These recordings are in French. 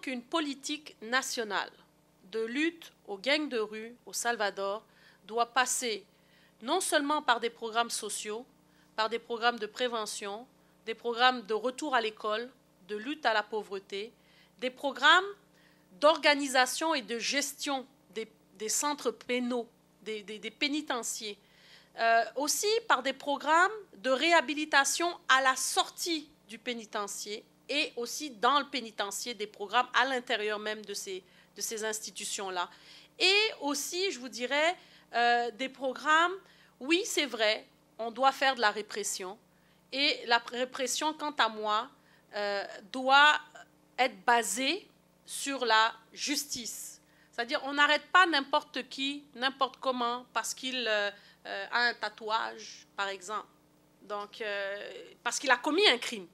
qu'une politique nationale de lutte aux gangs de rue au Salvador doit passer non seulement par des programmes sociaux, par des programmes de prévention, des programmes de retour à l'école, de lutte à la pauvreté, des programmes d'organisation et de gestion des, centres pénaux, des, pénitenciers, euh, aussi par des programmes de réhabilitation à la sortie du pénitencier, et aussi dans le pénitencier des programmes à l'intérieur même de ces, de ces institutions-là. Et aussi, je vous dirais, euh, des programmes, oui, c'est vrai, on doit faire de la répression. Et la répression, quant à moi, euh, doit être basée sur la justice. C'est-à-dire, on n'arrête pas n'importe qui, n'importe comment, parce qu'il euh, a un tatouage, par exemple. Donc, parce qu'il a commis un crime.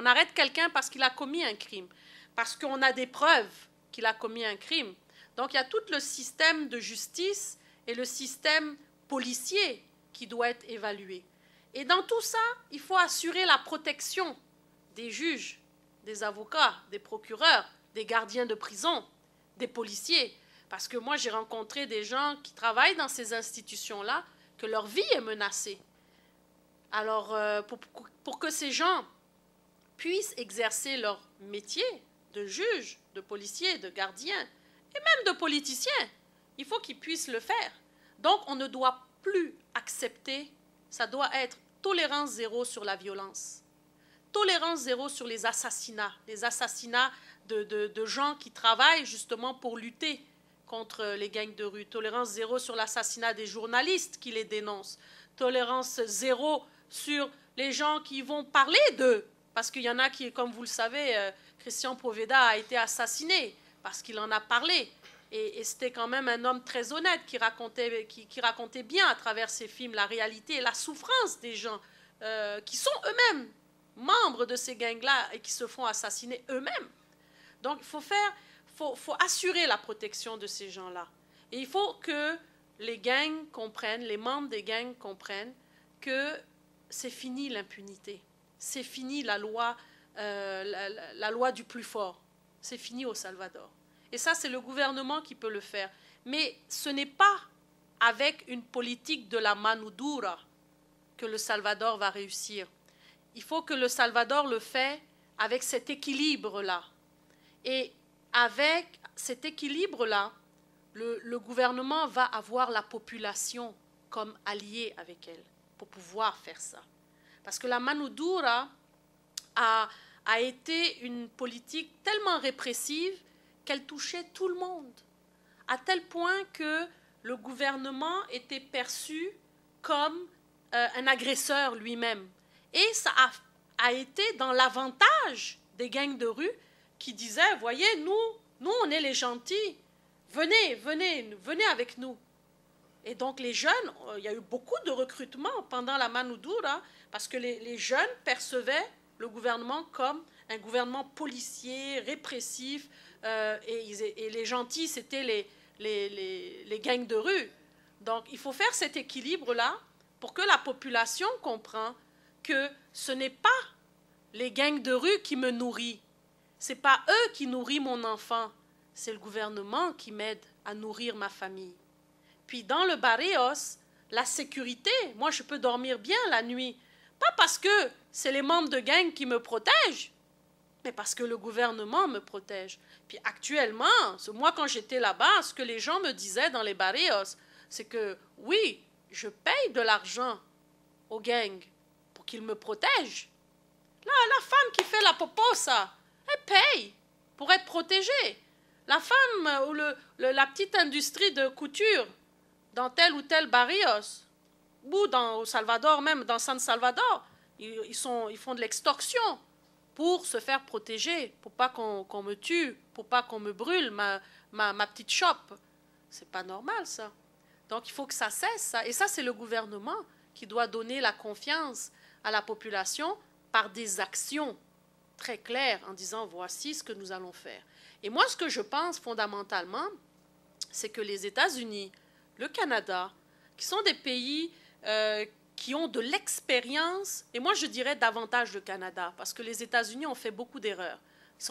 On arrête quelqu'un parce qu'il a commis un crime, parce qu'on a des preuves qu'il a commis un crime. Donc il y a tout le système de justice et le système policier qui doit être évalué. Et dans tout ça, il faut assurer la protection des juges, des avocats, des procureurs, des gardiens de prison, des policiers. Parce que moi, j'ai rencontré des gens qui travaillent dans ces institutions-là, que leur vie est menacée. Alors, euh, pour, que ces gens puissent exercer leur métier de juge, de policier, de gardien et même de politicien. Il faut qu'ils puissent le faire. Donc on ne doit plus accepter, ça doit être tolérance zéro sur la violence, tolérance zéro sur les assassinats, les assassinats de, gens qui travaillent justement pour lutter contre les gangs de rue, tolérance zéro sur l'assassinat des journalistes qui les dénoncent, tolérance zéro sur les gens qui vont parler d'eux parce qu'il y en a qui, comme vous le savez, euh, Christian Proveda a été assassiné parce qu'il en a parlé. Et, c'était quand même un homme très honnête qui racontait, bien à travers ses films la réalité et la souffrance des gens euh, qui sont eux-mêmes membres de ces gangs-là et qui se font assassiner eux-mêmes. Donc il faut faut assurer la protection de ces gens-là. Et il faut que les gangs comprennent, les membres des gangs comprennent que c'est fini l'impunité c'est fini euh, la loi, du plus fort. C'est fini au Salvador. Et ça, c'est le gouvernement qui peut le faire. Mais ce n'est pas avec une politique de la manudura que le Salvador va réussir. Il faut que le Salvador le fait avec cet équilibre-là. Et avec cet équilibre-là, le, gouvernement va avoir la population comme alliée avec elle pour pouvoir faire ça. Parce que la Manoudura a, été une politique tellement répressive qu'elle touchait tout le monde, à tel point que le gouvernement était perçu comme euh, un agresseur lui-même. Et ça a, a été dans l'avantage des gangs de rue qui disaient, voyez, nous, nous, on est les gentils, venez, venez, venez avec nous. Et donc les jeunes, euh, il y a eu beaucoup de recrutements pendant la Manoudoura, hein, parce que les, jeunes percevaient le gouvernement comme un gouvernement policier, répressif, euh, et, les gentils, c'était les, gangs de rue. Donc il faut faire cet équilibre-là pour que la population comprenne que ce n'est pas les gangs de rue qui me nourrissent, ce n'est pas eux qui nourrissent mon enfant, c'est le gouvernement qui m'aide à nourrir ma famille. Puis dans le barrios, la sécurité, moi je peux dormir bien la nuit. Pas parce que c'est les membres de gang qui me protègent, mais parce que le gouvernement me protège. Puis actuellement, moi quand j'étais là-bas, ce que les gens me disaient dans les barrios, c'est que oui, je paye de l'argent aux gangs pour qu'ils me protègent. Là, la femme qui fait la popo, ça, elle paye pour être protégée. La femme ou le, la petite industrie de couture, dans tel ou tel barrios, ou dans au Salvador même, dans San Salvador, ils, font de l'extorsion pour se faire protéger, pour pas qu'on me tue, pour pas qu'on me brûle ma, petite chope. C'est pas normal ça. Donc il faut que ça cesse ça. Et ça c'est le gouvernement qui doit donner la confiance à la population par des actions très claires en disant voici ce que nous allons faire. Et moi ce que je pense fondamentalement, c'est que les États-Unis, le Canada, qui sont des pays euh, qui ont de l'expérience, et moi je dirais davantage le Canada, parce que les États-Unis ont fait beaucoup d'erreurs.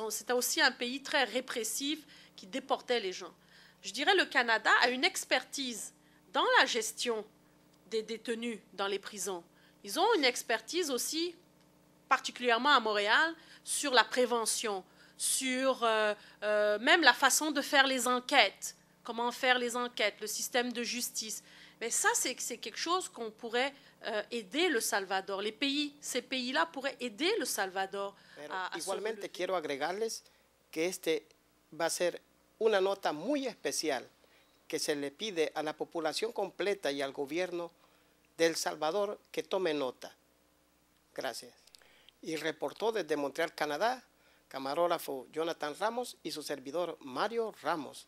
C'était aussi un pays très répressif qui déportait les gens. Je dirais le Canada a une expertise dans la gestion des détenus dans les prisons. Ils ont une expertise aussi, particulièrement à Montréal, sur la prévention, sur euh, euh, même la façon de faire les enquêtes, comment faire les enquêtes, el sistema de justicia. Mais ça, c'est quelque chose qu'on pourrait euh, aider le Salvador. Les pays, ces pays-là pourraient aider le Salvador. igualmente quiero agregarles que este va a ser una nota muy especial que se le pide a la población completa y al gobierno del Salvador que tome nota. Gracias. Y reportó desde Montreal, Canadá, camarógrafo Jonathan Ramos y su servidor Mario Ramos.